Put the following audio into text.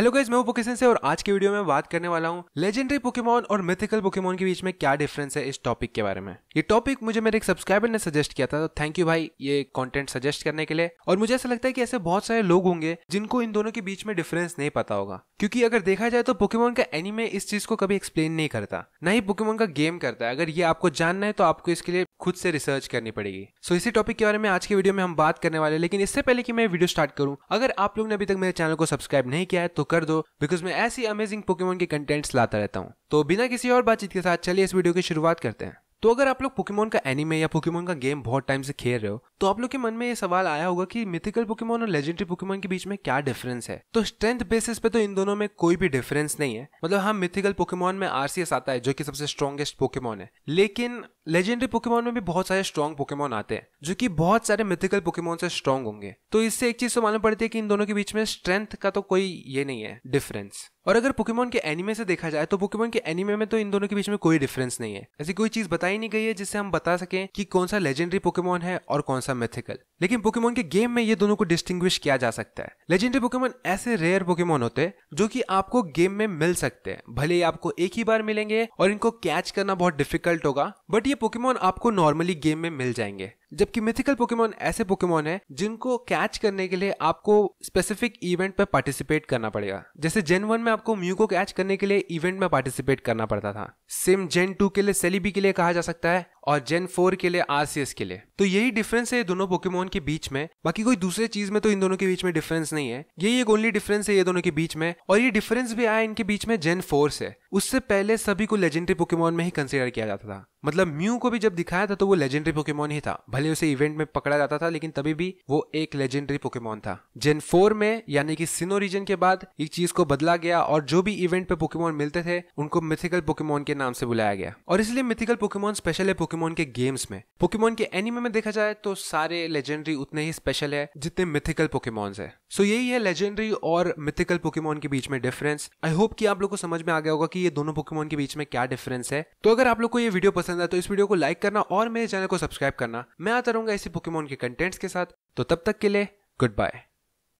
hello guys मैं वो से और आज के वीडियो में बात करने वाला हूँ लेजेंडरी पोकेमोन और मिथिकल पोकेमोन के बीच में क्या डिफरेंस है इस टॉपिक के बारे में ये टॉपिक मुझे मेरे एक सब्सक्राइबर ने सजेस्ट किया था तो थैंक यू भाई ये कंटेंट सजेस्ट करने के लिए और मुझे ऐसा लगता है कि ऐसे बहुत सारे लोग होंगे जिनको इन दोनों के बीच में डिफरेंस नहीं पता होगा क्योंकि अगर देखा जाए तो पोकेमोन का एनिमे इस चीज को कभी एक्सप्लेन नहीं करता ना ही पोकेमोन का गेम करता है अगर ये आपको जानना है तो आपको इसके लिए खुद से रिसर्च करनी पड़ेगी सो so, इसी टॉपिक के बारे में आज के वीडियो में हम बात करने वाले लेकिन इससे पहले कि मैं वीडियो स्टार्ट करूं अगर आप लोग ने अभी तक मेरे चैनल को सब्सक्राइब नहीं किया है तो कर दो बिकॉज मैं ऐसी अमेजिंग पोकेमोन के कंटेंट्स लाता रहता हूँ तो बिना किसी और बातचीत के साथ चलिए इस वीडियो की शुरुआत करते हैं तो अगर आप लोग पोकेमोन का एनिमे या पोकेमोन का गेम बहुत टाइम से खेल रहे हो तो आप लोग के मन में ये सवाल आया होगा कि मिथिकल पोकेमोन और लेजेंडरी पोकेमोन के बीच में क्या डिफरेंस है तो स्ट्रेंथ बेसिस पे तो इन दोनों में कोई भी डिफरेंस नहीं है मतलब हाँ मिथिकल पोकेमोन में आरसीएस आता है जो की सबसे स्ट्रॉन्गेस्ट पोकेमोन है लेकिन लेजेंडरी पोकेमोन में भी बहुत सारे स्ट्रॉन्ग पोकेमोन आते हैं जो कि बहुत सारे मिथिकल पोकेमोन से स्ट्रॉन्ग होंगे तो इससे एक चीज तो मालूम पड़ती है कि इन दोनों के बीच में स्ट्रेंथ का तो कोई ये नहीं है डिफरेंस और अगर पोकेमोन के एनिमे से देखा जाए तो पोकेमोन के एनिमे में तो इन दोनों के बीच में कोई डिफरेंस नहीं है ऐसी कोई चीज बताई नहीं गई है जिससे हम बता सकें कि कौन सा लेजेंडरी पोकेमोन है और कौन सा मेथिकल लेकिन पोकेमोन के गेम में ये दोनों को डिस्टिंग्विश किया जा सकता है लेजेंडरी पोकेमोन ऐसे रेयर पोकेमोन होते हैं जो कि आपको गेम में मिल सकते हैं भले ही आपको एक ही बार मिलेंगे और इनको कैच करना बहुत डिफिकल्ट होगा बट ये पोकेमोन आपको नॉर्मली गेम में मिल जाएंगे जबकि मिथिकल पोकेमोन ऐसे पोकेमोन है जिनको कैच करने के लिए आपको स्पेसिफिक इवेंट पर पार्टिसिपेट करना पड़ेगा जैसे जेन वन में आपको म्यू को कैच करने के लिए इवेंट में पार्टिसिपेट करना पड़ता था सेम जेन टू के लिए सेलिबी के लिए कहा जा सकता है और जेन फोर के लिए आरसीएस के लिए तो यही डिफरेंस है दोनों पोकेमोन के बीच में बाकी कोई दूसरे चीज में तो इन दोनों के बीच में डिफरेंस नहीं है यही एक ओनली डिफरेंस है ये दोनों के बीच में और ये डिफरेंस भी आया इनके बीच में जेन फोर से उससे पहले सभी को लेजेंडरी पोकेमोन में ही कंसिडर किया जाता था मतलब म्यू को भी जब दिखाया था तो वो लेजेंडरी पोकेमोन ही था भले उसे इवेंट में पकड़ा जाता था लेकिन तभी भी वो एक लेजेंडरी पोकेमोन था जेन फोर में यानी कि सिनो रीजन के बाद एक चीज को बदला गया और जो भी इवेंट पे पोकेमोन मिलते थे उनको मिथिकल पोकेमोन के नाम से बुलाया गया और इसलिए मिथिकल पोकेमोन स्पेशल है पोकेमोन के गेम्स में पोकेमोन के एनिमे में देखा जाए तो सारे लेजेंडरी उतने ही स्पेशल है जितने मिथिकल पोकेमॉन्स है सो so यही है लेजेंडरी और मिथिकल पोकेमोन के बीच में डिफरेंस आई होप कि आप लोग को समझ में आ गया होगा कि ये दोनों पोकेमोन के बीच में क्या डिफरेंस है तो अगर आप लोग को ये वीडियो पसंद है तो इस वीडियो को लाइक करना और मेरे चैनल को सब्सक्राइब करना मैं आता रहूंगा इसी पोकेमोन के कंटेंट्स के साथ तो तब तक के लिए गुड बाय